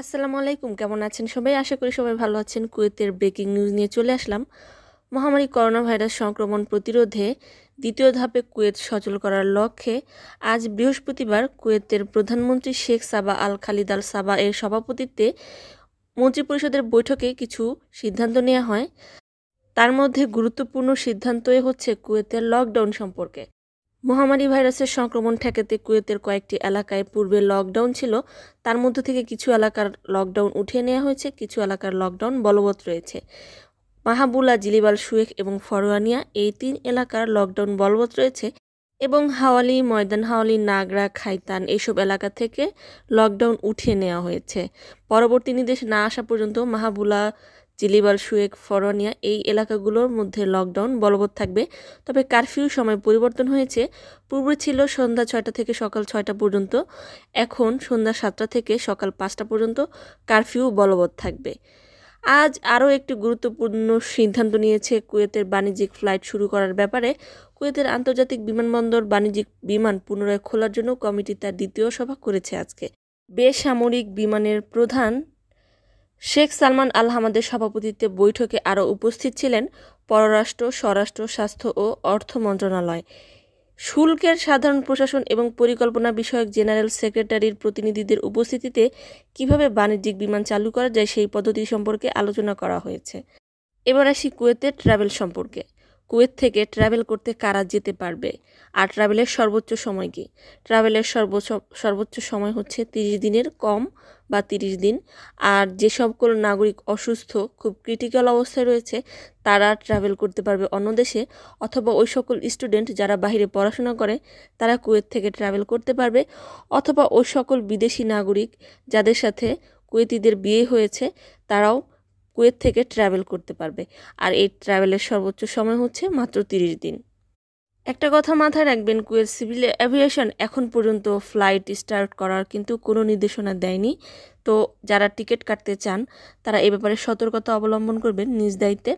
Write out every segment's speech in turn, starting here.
আসসালামু আলাইকুম কেমন আছেন সবাই আশা করি সবাই ভালো আছেন কুয়েতের ব্রেকিং নিউজ নিয়ে চলে আসলাম মহামারী করোনা ভাইরাস সংক্রমণ প্রতিরোধে দ্বিতীয় ধাপে কুয়েত সচল করার লক্ষ্যে আজ বৃহস্পতিবার কুয়েতের প্রধানমন্ত্রী শেখ সাবা আল খালিদ আল সাবা এর সভাপতিত্বে মন্ত্রিপরিষদের বৈঠকে কিছু সিদ্ধান্ত নেওয়া হয় তার মধ্যে গুরুত্বপূর্ণ সিদ্ধান্তই হচ্ছে কুয়েতের লকডাউন সম্পর্কে মহামারী ভাইরাসের সংক্রমণ ঠেকাতে কুয়েতের কয়েকটি এলাকায় পূর্বে লকডাউন ছিল তার মধ্যে থেকে কিছু এলাকার লকডাউন উঠিয়ে নেওয়া হয়েছে কিছু এলাকার লকডাউন বলবৎ রয়েছে মাহাবুলা জিলিবাল সুয়েক এবং ফরোয়ানিয়া এই তিন এলাকার লকডাউন বলবৎ রয়েছে এবং হাওয়ালি ময়দান হাওয়ালি নাগরা খাইতান এইসব এলাকা থেকে লকডাউন উঠিয়ে নেওয়া হয়েছে পরবর্তী নির্দেশ না আসা পর্যন্ত মাহাবুলা চিলিবাল সুয়েক ফরনিয়া এই এলাকাগুলোর মধ্যে লকডাউন বলবৎ থাকবে তবে কারফিউ সময় পরিবর্তন হয়েছে পূর্বে ছিল সন্ধ্যা ছয়টা থেকে সকাল ছয়টা পর্যন্ত এখন সন্ধ্যা সাতটা থেকে সকাল পাঁচটা পর্যন্ত কারফিউ বলবৎ থাকবে আজ আরও একটি গুরুত্বপূর্ণ সিদ্ধান্ত নিয়েছে কুয়েতের বাণিজ্যিক ফ্লাইট শুরু করার ব্যাপারে কুয়েতের আন্তর্জাতিক বিমানবন্দর বাণিজ্যিক বিমান পুনরায় খোলার জন্য কমিটি তার দ্বিতীয় সভা করেছে আজকে বেসামরিক বিমানের প্রধান শেখ সালমান আল হামাদের সভাপতিত্বে বৈঠকে আরও উপস্থিত ছিলেন পররাষ্ট্র স্বরাষ্ট্র স্বাস্থ্য ও অর্থ মন্ত্রণালয় শুল্কের সাধারণ প্রশাসন এবং পরিকল্পনা বিষয়ক জেনারেল সেক্রেটারির প্রতিনিধিদের উপস্থিতিতে কিভাবে বাণিজ্যিক বিমান চালু করা যায় সেই পদ্ধতি সম্পর্কে আলোচনা করা হয়েছে এবার আসি কুয়েতের ট্রাভেল সম্পর্কে কুয়েত থেকে ট্রাভেল করতে কারা যেতে পারবে আর ট্রাভেলের সর্বোচ্চ সময় কী ট্রাভেলের সর্বোচ্চ সর্বোচ্চ সময় হচ্ছে তিরিশ দিনের কম বা তিরিশ দিন আর যে সকল নাগরিক অসুস্থ খুব ক্রিটিক্যাল অবস্থায় রয়েছে তারা ট্রাভেল করতে পারবে অন্য দেশে অথবা ওই সকল স্টুডেন্ট যারা বাহিরে পড়াশোনা করে তারা কুয়েত থেকে ট্রাভেল করতে পারবে অথবা ওই সকল বিদেশি নাগরিক যাদের সাথে কুয়েতিদের বিয়ে হয়েছে তারাও কুয়েত থেকে ট্রাভেল করতে পারবে আর এই ট্রাভেলের সর্বোচ্চ সময় হচ্ছে মাত্র তিরিশ দিন একটা কথা মাথায় রাখবেন কুয়েত সিভিল অ্যাভিয়েশন এখন পর্যন্ত ফ্লাইট স্টার্ট করার কিন্তু কোনো নির্দেশনা দেয়নি তো যারা টিকিট কাটতে চান তারা এ ব্যাপারে সতর্কতা অবলম্বন করবেন নিজ দায়িত্বে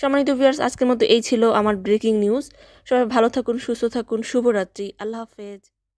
সম্মানিত ভিউয়ার্স আজকের মতো এই ছিল আমার ব্রেকিং নিউজ সবাই ভালো থাকুন সুস্থ থাকুন শুভরাত্রি আল্লাহ হাফেজ